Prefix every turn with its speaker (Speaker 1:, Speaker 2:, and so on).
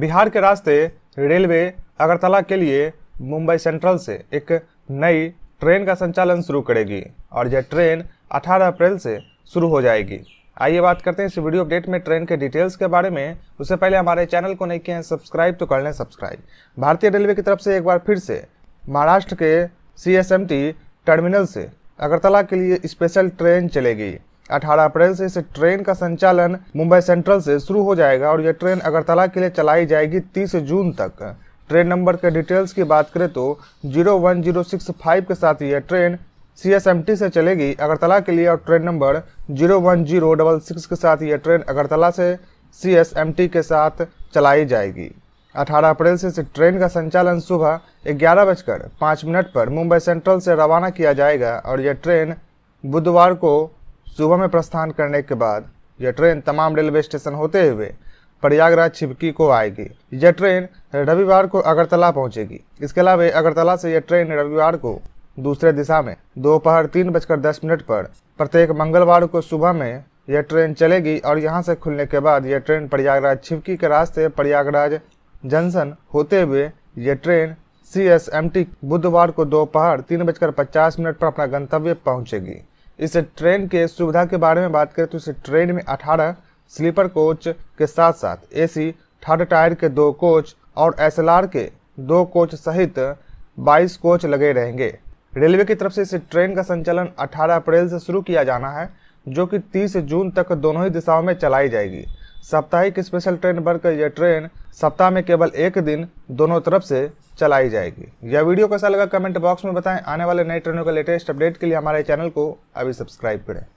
Speaker 1: बिहार के रास्ते रेलवे अगरतला के लिए मुंबई सेंट्रल से एक नई ट्रेन का संचालन शुरू करेगी और यह ट्रेन 18 अप्रैल से शुरू हो जाएगी आइए बात करते हैं इस वीडियो अपडेट में ट्रेन के डिटेल्स के बारे में उससे पहले हमारे चैनल को नहीं किए हैं सब्सक्राइब तो कर लें सब्सक्राइब भारतीय रेलवे की तरफ से एक बार फिर से महाराष्ट्र के सी टर्मिनल से अगरतला के लिए स्पेशल ट्रेन चलेगी 18 अप्रैल से इस ट्रेन का संचालन मुंबई सेंट्रल से शुरू हो जाएगा और यह ट्रेन अगरतला के लिए चलाई जाएगी 30 जून तक ट्रेन नंबर के डिटेल्स की बात करें तो 01065 के साथ यह ट्रेन सी से चलेगी अगरतला के लिए और ट्रेन नंबर 01066 के साथ यह ट्रेन अगरतला से सी के साथ चलाई जाएगी 18 अप्रैल से इस ट्रेन का संचालन सुबह ग्यारह बजकर पाँच मिनट पर मुंबई सेंट्रल से रवाना किया जाएगा और यह ट्रेन बुधवार को सुबह में प्रस्थान करने के बाद यह ट्रेन तमाम रेलवे स्टेशन होते हुए प्रयागराज छिपकी को आएगी यह ट्रेन रविवार को अगरतला पहुंचेगी इसके अलावा अगरतला से यह ट्रेन रविवार को दूसरे दिशा में दोपहर तीन बजकर दस मिनट पर प्रत्येक मंगलवार को सुबह में यह ट्रेन चलेगी और यहाँ से खुलने के बाद यह ट्रेन प्रयागराज छिपकी के रास्ते प्रयागराज जंक्शन होते हुए यह train C S M T बुधवार को दोपहर तीन बजकर पचास मिनट पर अपना गंतव्य पहुँचेगी इस ट्रेन के सुविधा के बारे में बात करें तो इस ट्रेन में 18 स्लीपर कोच के साथ साथ एसी थर्ड टायर के दो कोच और एसएलआर के दो कोच सहित 22 कोच लगे रहेंगे रेलवे की तरफ से इस ट्रेन का संचालन 18 अप्रैल से शुरू किया जाना है जो कि 30 जून तक दोनों ही दिशाओं में चलाई जाएगी साप्ताहिक स्पेशल ट्रेन बढ़कर यह ट्रेन सप्ताह में केवल एक दिन दोनों तरफ से चलाई जाएगी यह वीडियो कैसा लगा कमेंट बॉक्स में बताएं आने वाले नई ट्रेनों के लेटेस्ट अपडेट के लिए हमारे चैनल को अभी सब्सक्राइब करें